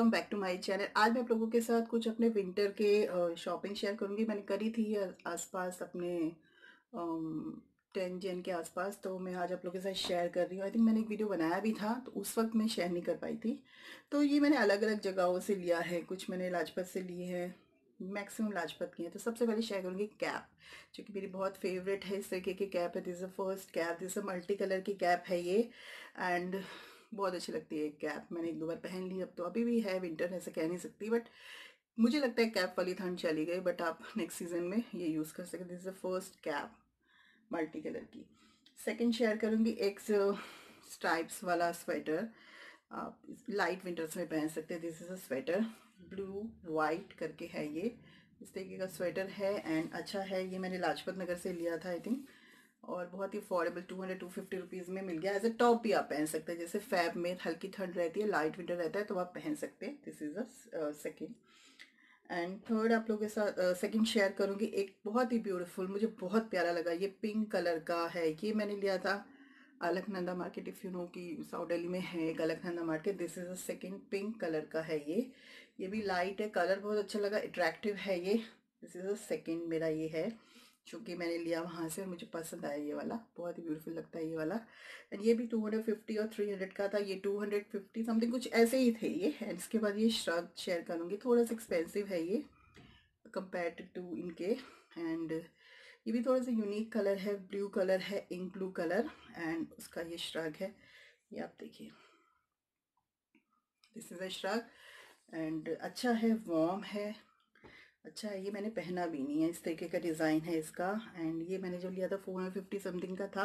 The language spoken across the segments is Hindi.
welcome back to my channel आज मैं आप लोगों के साथ कुछ अपने विंटर के शॉपिंग शेयर करूंगी मैंने करी थी आसपास अपने टेन जेन के आसपास तो मैं आज आप लोगों के साथ शेयर कर रही हूँ आई थिंक मैंने एक वीडियो बनाया भी था तो उस वक्त मैं शेयर नहीं कर पाई थी तो ये मैंने अलग अलग जगहों से लिया है कुछ मैंने लाजपत से लिए है मैक्सिमम लाजपत की है तो सबसे पहले शेयर करूँगी कैप जो कि मेरी बहुत फेवरेट है इस तरीके की कैप है this a first cap this a multi colour की कैप है ये एंड बहुत अच्छी लगती है कैप मैंने एक दो बार पहन ली अब तो अभी भी है विंटर ऐसा कह नहीं सकती बट मुझे लगता है कैप वाली ठंड चली गई बट आप नेक्स्ट सीजन में ये यूज़ कर सकते this is the first cap multi colour की सेकेंड शेयर करूँगी एक स्ट्राइप्स वाला स्वेटर आप लाइट विंटर्स में पहन सकते हैं this is a sweater blue white करके है ये इस तरीके का स्वेटर है एंड अच्छा है ये मैंने लाजपत नगर से लिया था आई थिंक और बहुत ही affordable two hundred two fifty rupees में मिल गया एज ए टॉप भी आप पहन सकते हैं जैसे फैब में हल्की ठंड रहती है लाइट विंटर रहता है तो आप पहन सकते हैं this is a second and third आप लोगों के साथ सेकंड uh, शेयर करूँगी एक बहुत ही ब्यूटीफुल मुझे बहुत प्यारा लगा ये पिंक कलर का है ये मैंने लिया था Alaknanda market if you know कि साउथ दिल्ली में है एक Alaknanda market this is a second pink colour का है ये ये भी लाइट है कलर बहुत अच्छा लगा अट्रैक्टिव है ये दिस इज़ अ सेकेंड मेरा ये है चूँकि मैंने लिया वहाँ से मुझे पसंद आया ये वाला बहुत ही ब्यूटीफुल लगता है ये वाला एंड ये भी 250 और 300 का था ये 250 समथिंग कुछ ऐसे ही थे ये एंड इसके बाद ये श्रग शेयर करूँगी थोड़ा सा एक्सपेंसिव है ये कंपेयर टू इनके एंड ये भी थोड़ा सा यूनिक कलर है ब्लू कलर है इंक ब्लू कलर एंड उसका ये श्रग है ये आप देखिए this is a shrug and अच्छा है वॉम है अच्छा ये मैंने पहना भी नहीं है इस तरीके का डिज़ाइन है इसका एंड ये मैंने जो लिया था फोर फिफ्टी समथिंग का था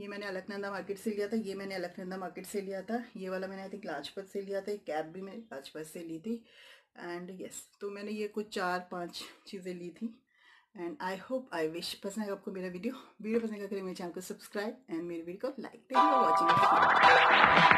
ये मैंने अलकनंदा मार्केट से लिया था ये मैंने अलकनंदा मार्केट से लिया था ये वाला मैंने आई थिंक लाजपत से लिया था एक कैब भी मैंने लाजपत से ली थी एंड यस yes, तो मैंने ये कुछ चार पांच चीज़ें ली थी and I hope I wish पसंद आएगा आपको मेरा वीडियो वीडियो पसंद करके तो मेरे चैनल को सब्सक्राइब एंड मेरे वीडियो को लाइक थैंक यू वॉचिंग